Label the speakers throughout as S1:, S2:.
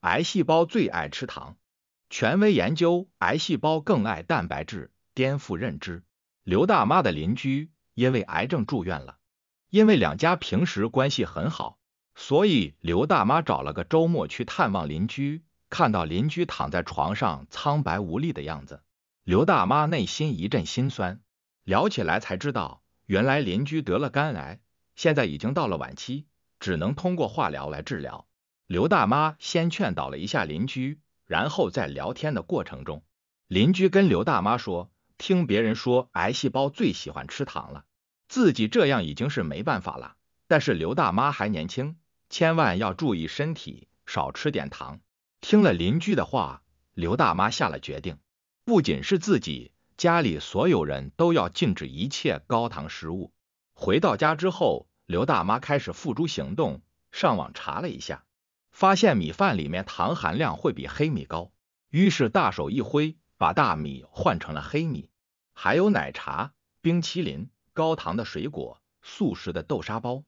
S1: 癌细胞最爱吃糖，权威研究癌细胞更爱蛋白质，颠覆认知。刘大妈的邻居因为癌症住院了，因为两家平时关系很好，所以刘大妈找了个周末去探望邻居。看到邻居躺在床上苍白无力的样子，刘大妈内心一阵心酸。聊起来才知道，原来邻居得了肝癌，现在已经到了晚期，只能通过化疗来治疗。刘大妈先劝导了一下邻居，然后在聊天的过程中，邻居跟刘大妈说：“听别人说癌细胞最喜欢吃糖了，自己这样已经是没办法了。但是刘大妈还年轻，千万要注意身体，少吃点糖。”听了邻居的话，刘大妈下了决定，不仅是自己，家里所有人都要禁止一切高糖食物。回到家之后，刘大妈开始付诸行动，上网查了一下。发现米饭里面糖含量会比黑米高，于是大手一挥，把大米换成了黑米。还有奶茶、冰淇淋、高糖的水果、素食的豆沙包、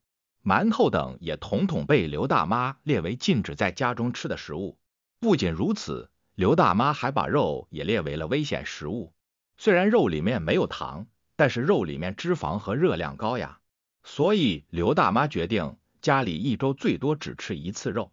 S1: 馒头等也统统被刘大妈列为禁止在家中吃的食物。不仅如此，刘大妈还把肉也列为了危险食物。虽然肉里面没有糖，但是肉里面脂肪和热量高呀，所以刘大妈决定家里一周最多只吃一次肉。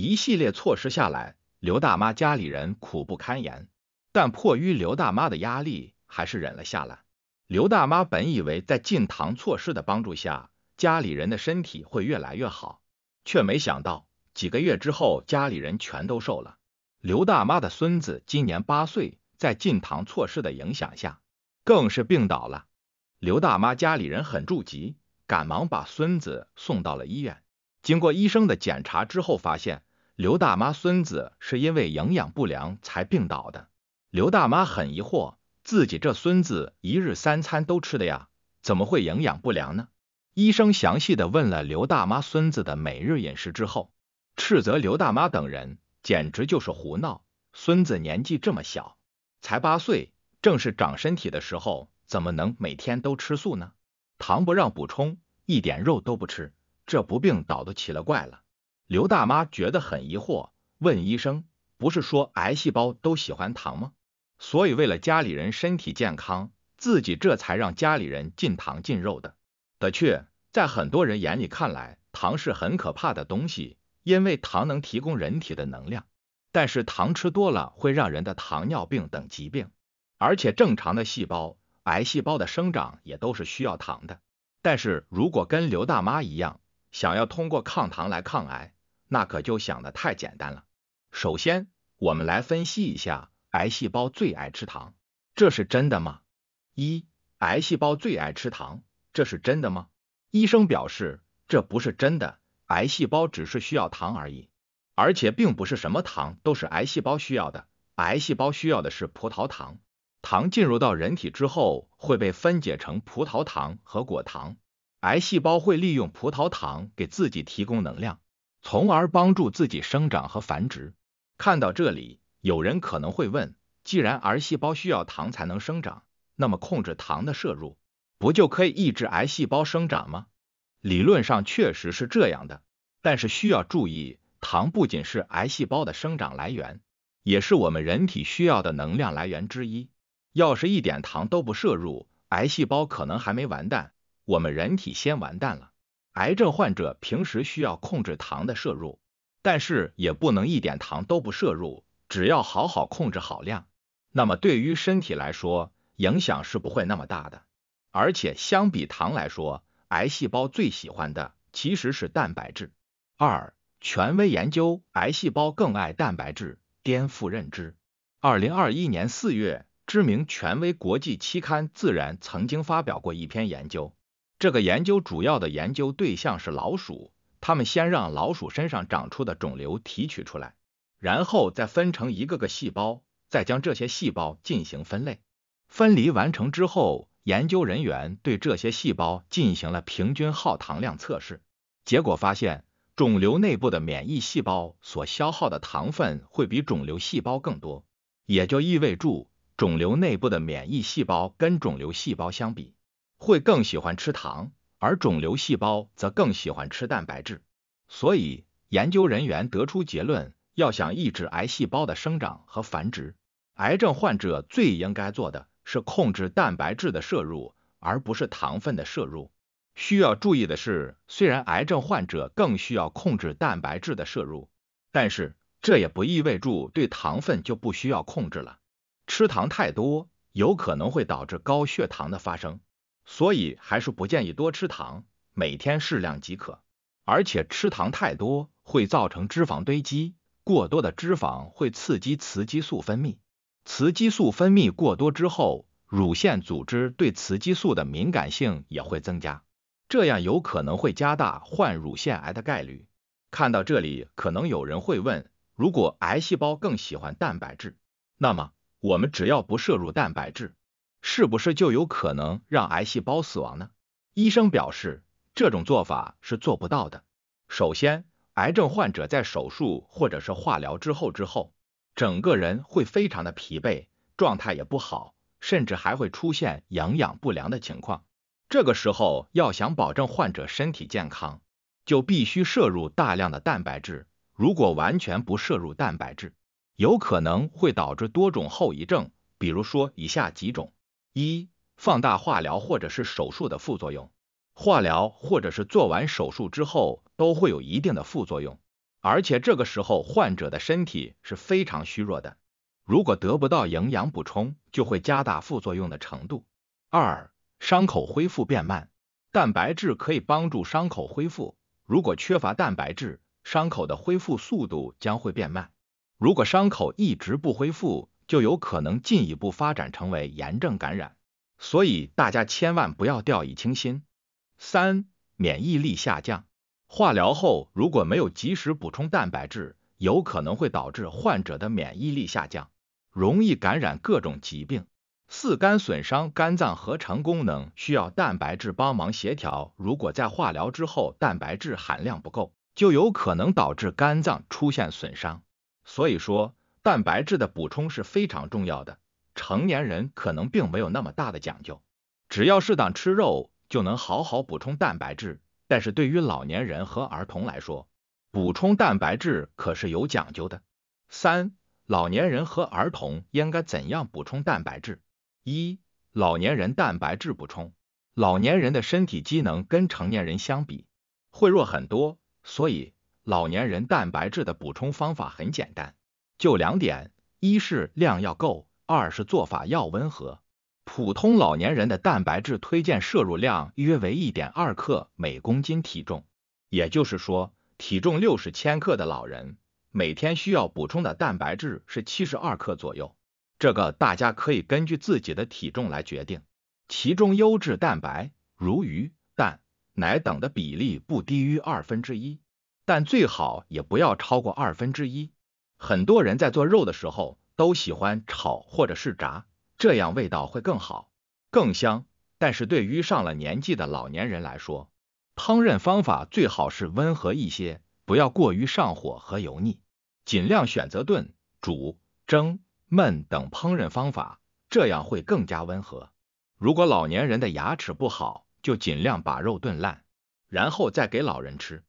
S1: 一系列措施下来，刘大妈家里人苦不堪言，但迫于刘大妈的压力，还是忍了下来。刘大妈本以为在进堂措施的帮助下，家里人的身体会越来越好，却没想到几个月之后，家里人全都瘦了。刘大妈的孙子今年八岁，在进堂措施的影响下，更是病倒了。刘大妈家里人很着急，赶忙把孙子送到了医院。经过医生的检查之后，发现。刘大妈孙子是因为营养不良才病倒的。刘大妈很疑惑，自己这孙子一日三餐都吃的呀，怎么会营养不良呢？医生详细的问了刘大妈孙子的每日饮食之后，斥责刘大妈等人简直就是胡闹。孙子年纪这么小，才八岁，正是长身体的时候，怎么能每天都吃素呢？糖不让补充，一点肉都不吃，这不病倒都奇了怪了。刘大妈觉得很疑惑，问医生：“不是说癌细胞都喜欢糖吗？所以为了家里人身体健康，自己这才让家里人禁糖禁肉的。”的确，在很多人眼里看来，糖是很可怕的东西，因为糖能提供人体的能量，但是糖吃多了会让人的糖尿病等疾病。而且正常的细胞、癌细胞的生长也都是需要糖的。但是如果跟刘大妈一样，想要通过抗糖来抗癌。那可就想的太简单了。首先，我们来分析一下癌细胞最爱吃糖，这是真的吗？一，癌细胞最爱吃糖，这是真的吗？医生表示这不是真的，癌细胞只是需要糖而已，而且并不是什么糖都是癌细胞需要的，癌细胞需要的是葡萄糖。糖进入到人体之后会被分解成葡萄糖和果糖，癌细胞会利用葡萄糖给自己提供能量。从而帮助自己生长和繁殖。看到这里，有人可能会问，既然癌细胞需要糖才能生长，那么控制糖的摄入，不就可以抑制癌细胞生长吗？理论上确实是这样的，但是需要注意，糖不仅是癌细胞的生长来源，也是我们人体需要的能量来源之一。要是一点糖都不摄入，癌细胞可能还没完蛋，我们人体先完蛋了。癌症患者平时需要控制糖的摄入，但是也不能一点糖都不摄入，只要好好控制好量，那么对于身体来说影响是不会那么大的。而且相比糖来说，癌细胞最喜欢的其实是蛋白质。二，权威研究，癌细胞更爱蛋白质，颠覆认知。二零二一年四月，知名权威国际期刊《自然》曾经发表过一篇研究。这个研究主要的研究对象是老鼠，他们先让老鼠身上长出的肿瘤提取出来，然后再分成一个个细胞，再将这些细胞进行分类、分离完成之后，研究人员对这些细胞进行了平均耗糖量测试，结果发现，肿瘤内部的免疫细胞所消耗的糖分会比肿瘤细胞更多，也就意味住肿瘤内部的免疫细胞跟肿瘤细胞相比。会更喜欢吃糖，而肿瘤细胞则更喜欢吃蛋白质。所以，研究人员得出结论：要想抑制癌细胞的生长和繁殖，癌症患者最应该做的是控制蛋白质的摄入，而不是糖分的摄入。需要注意的是，虽然癌症患者更需要控制蛋白质的摄入，但是这也不意味住对糖分就不需要控制了。吃糖太多，有可能会导致高血糖的发生。所以还是不建议多吃糖，每天适量即可。而且吃糖太多会造成脂肪堆积，过多的脂肪会刺激雌激素分泌，雌激素分泌过多之后，乳腺组织对雌激素的敏感性也会增加，这样有可能会加大患乳腺癌的概率。看到这里，可能有人会问，如果癌细胞更喜欢蛋白质，那么我们只要不摄入蛋白质？是不是就有可能让癌细胞死亡呢？医生表示，这种做法是做不到的。首先，癌症患者在手术或者是化疗之后之后，整个人会非常的疲惫，状态也不好，甚至还会出现营养不良的情况。这个时候要想保证患者身体健康，就必须摄入大量的蛋白质。如果完全不摄入蛋白质，有可能会导致多种后遗症，比如说以下几种。一、放大化疗或者是手术的副作用，化疗或者是做完手术之后都会有一定的副作用，而且这个时候患者的身体是非常虚弱的，如果得不到营养补充，就会加大副作用的程度。二、伤口恢复变慢，蛋白质可以帮助伤口恢复，如果缺乏蛋白质，伤口的恢复速度将会变慢，如果伤口一直不恢复。就有可能进一步发展成为炎症感染，所以大家千万不要掉以轻心。三、免疫力下降，化疗后如果没有及时补充蛋白质，有可能会导致患者的免疫力下降，容易感染各种疾病。四、肝损伤，肝脏合成功能需要蛋白质帮忙协调，如果在化疗之后蛋白质含量不够，就有可能导致肝脏出现损伤。所以说。蛋白质的补充是非常重要的，成年人可能并没有那么大的讲究，只要适当吃肉就能好好补充蛋白质。但是对于老年人和儿童来说，补充蛋白质可是有讲究的。三、老年人和儿童应该怎样补充蛋白质？一、老年人蛋白质补充，老年人的身体机能跟成年人相比会弱很多，所以老年人蛋白质的补充方法很简单。就两点，一是量要够，二是做法要温和。普通老年人的蛋白质推荐摄入量约为一点二克每公斤体重，也就是说，体重六十千克的老人每天需要补充的蛋白质是七十二克左右。这个大家可以根据自己的体重来决定。其中优质蛋白如鱼、蛋、奶等的比例不低于二分之一，但最好也不要超过二分之一。很多人在做肉的时候都喜欢炒或者是炸，这样味道会更好，更香。但是对于上了年纪的老年人来说，烹饪方法最好是温和一些，不要过于上火和油腻，尽量选择炖、煮、蒸、焖等烹饪方法，这样会更加温和。如果老年人的牙齿不好，就尽量把肉炖烂，然后再给老人吃。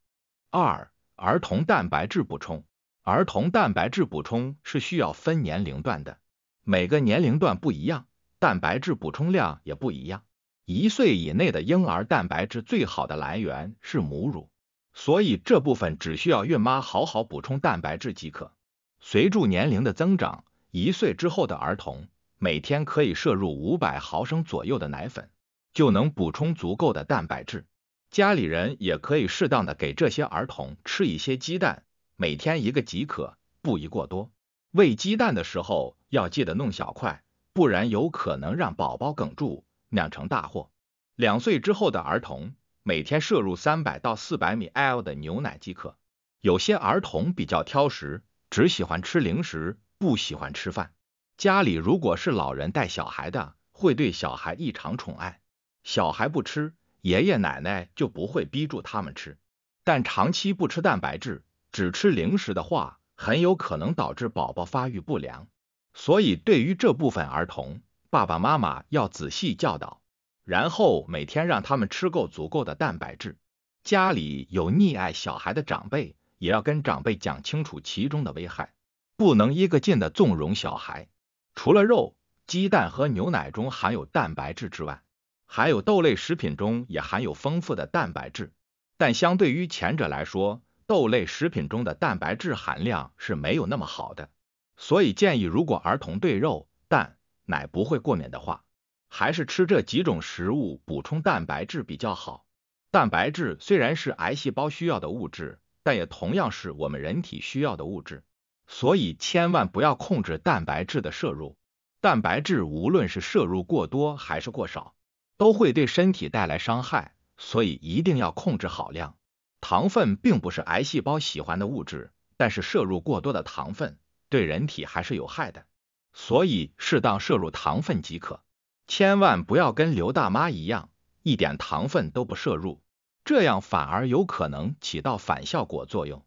S1: 二、儿童蛋白质补充。儿童蛋白质补充是需要分年龄段的，每个年龄段不一样，蛋白质补充量也不一样。一岁以内的婴儿，蛋白质最好的来源是母乳，所以这部分只需要孕妈好好补充蛋白质即可。随着年龄的增长，一岁之后的儿童，每天可以摄入五百毫升左右的奶粉，就能补充足够的蛋白质。家里人也可以适当的给这些儿童吃一些鸡蛋。每天一个即可，不宜过多。喂鸡蛋的时候要记得弄小块，不然有可能让宝宝梗住，酿成大祸。两岁之后的儿童，每天摄入三百到四百 ml 的牛奶即可。有些儿童比较挑食，只喜欢吃零食，不喜欢吃饭。家里如果是老人带小孩的，会对小孩异常宠爱，小孩不吃，爷爷奶奶就不会逼住他们吃。但长期不吃蛋白质。只吃零食的话，很有可能导致宝宝发育不良。所以，对于这部分儿童，爸爸妈妈要仔细教导，然后每天让他们吃够足够的蛋白质。家里有溺爱小孩的长辈，也要跟长辈讲清楚其中的危害，不能一个劲的纵容小孩。除了肉、鸡蛋和牛奶中含有蛋白质之外，还有豆类食品中也含有丰富的蛋白质，但相对于前者来说。豆类食品中的蛋白质含量是没有那么好的，所以建议如果儿童对肉、蛋、奶不会过敏的话，还是吃这几种食物补充蛋白质比较好。蛋白质虽然是癌细胞需要的物质，但也同样是我们人体需要的物质，所以千万不要控制蛋白质的摄入。蛋白质无论是摄入过多还是过少，都会对身体带来伤害，所以一定要控制好量。糖分并不是癌细胞喜欢的物质，但是摄入过多的糖分对人体还是有害的，所以适当摄入糖分即可，千万不要跟刘大妈一样，一点糖分都不摄入，这样反而有可能起到反效果作用。